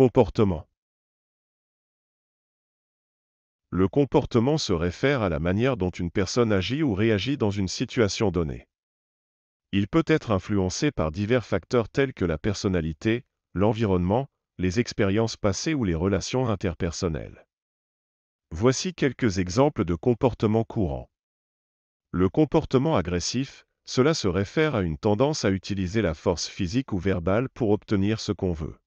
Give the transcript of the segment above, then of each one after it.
Comportement Le comportement se réfère à la manière dont une personne agit ou réagit dans une situation donnée. Il peut être influencé par divers facteurs tels que la personnalité, l'environnement, les expériences passées ou les relations interpersonnelles. Voici quelques exemples de comportements courants. Le comportement agressif, cela se réfère à une tendance à utiliser la force physique ou verbale pour obtenir ce qu'on veut.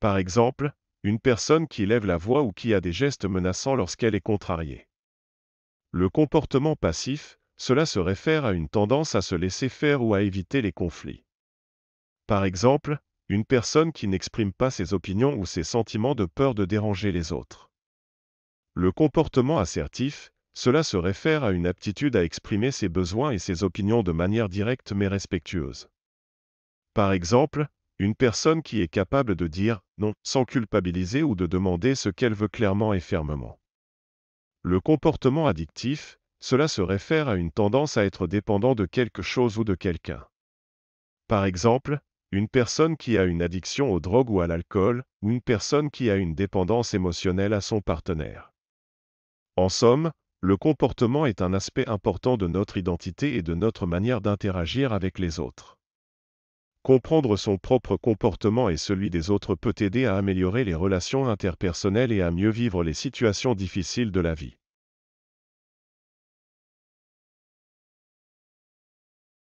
Par exemple, une personne qui lève la voix ou qui a des gestes menaçants lorsqu'elle est contrariée. Le comportement passif, cela se réfère à une tendance à se laisser faire ou à éviter les conflits. Par exemple, une personne qui n'exprime pas ses opinions ou ses sentiments de peur de déranger les autres. Le comportement assertif, cela se réfère à une aptitude à exprimer ses besoins et ses opinions de manière directe mais respectueuse. Par exemple, une personne qui est capable de dire non sans culpabiliser ou de demander ce qu'elle veut clairement et fermement. Le comportement addictif, cela se réfère à une tendance à être dépendant de quelque chose ou de quelqu'un. Par exemple, une personne qui a une addiction aux drogues ou à l'alcool, ou une personne qui a une dépendance émotionnelle à son partenaire. En somme, le comportement est un aspect important de notre identité et de notre manière d'interagir avec les autres. Comprendre son propre comportement et celui des autres peut aider à améliorer les relations interpersonnelles et à mieux vivre les situations difficiles de la vie.